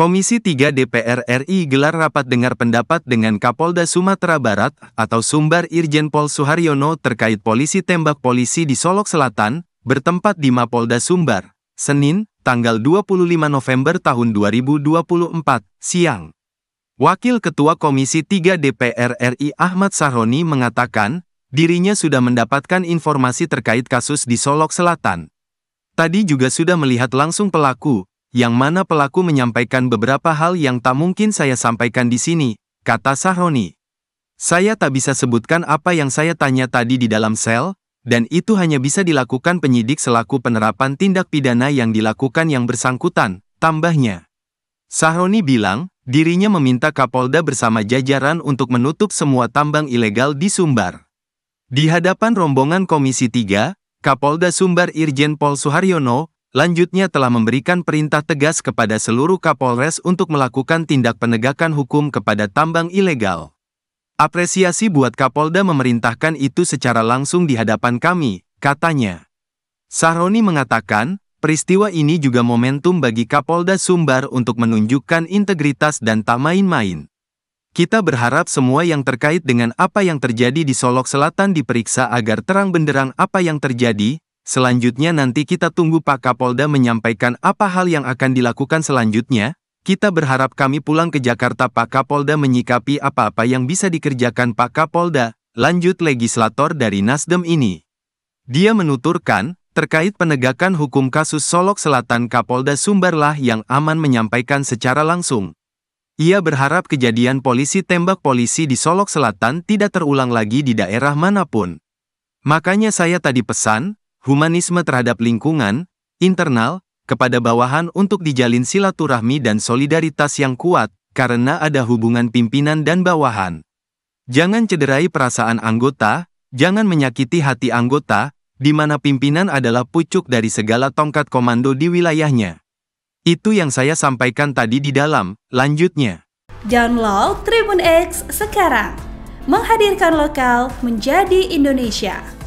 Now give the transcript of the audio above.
Komisi 3 DPR RI gelar rapat dengar pendapat dengan Kapolda Sumatera Barat atau Sumbar Irjen Pol Suharyono terkait polisi tembak polisi di Solok Selatan, bertempat di Mapolda Sumbar, Senin, tanggal 25 November tahun 2024, siang. Wakil Ketua Komisi 3 DPR RI Ahmad Sahroni mengatakan, dirinya sudah mendapatkan informasi terkait kasus di Solok Selatan. Tadi juga sudah melihat langsung pelaku, yang mana pelaku menyampaikan beberapa hal yang tak mungkin saya sampaikan di sini, kata Sahroni. Saya tak bisa sebutkan apa yang saya tanya tadi di dalam sel, dan itu hanya bisa dilakukan penyidik selaku penerapan tindak pidana yang dilakukan yang bersangkutan, tambahnya. Sahroni bilang, dirinya meminta Kapolda bersama jajaran untuk menutup semua tambang ilegal di Sumbar. Di hadapan rombongan Komisi 3, Kapolda Sumbar Irjen Pol Suharyono lanjutnya telah memberikan perintah tegas kepada seluruh Kapolres untuk melakukan tindak penegakan hukum kepada tambang ilegal. Apresiasi buat Kapolda memerintahkan itu secara langsung di hadapan kami, katanya. Sahroni mengatakan, peristiwa ini juga momentum bagi Kapolda Sumbar untuk menunjukkan integritas dan tak main-main. Kita berharap semua yang terkait dengan apa yang terjadi di Solok Selatan diperiksa agar terang benderang apa yang terjadi, Selanjutnya nanti kita tunggu Pak Kapolda menyampaikan apa hal yang akan dilakukan selanjutnya. Kita berharap kami pulang ke Jakarta Pak Kapolda menyikapi apa-apa yang bisa dikerjakan Pak Kapolda, lanjut legislator dari Nasdem ini. Dia menuturkan, terkait penegakan hukum kasus Solok Selatan Kapolda Sumberlah yang aman menyampaikan secara langsung. Ia berharap kejadian polisi tembak polisi di Solok Selatan tidak terulang lagi di daerah manapun. Makanya saya tadi pesan, humanisme terhadap lingkungan, internal, kepada bawahan untuk dijalin silaturahmi dan solidaritas yang kuat, karena ada hubungan pimpinan dan bawahan. Jangan cederai perasaan anggota, jangan menyakiti hati anggota, di mana pimpinan adalah pucuk dari segala tongkat komando di wilayahnya. Itu yang saya sampaikan tadi di dalam, lanjutnya. Download Tribun X sekarang. Menghadirkan lokal menjadi Indonesia.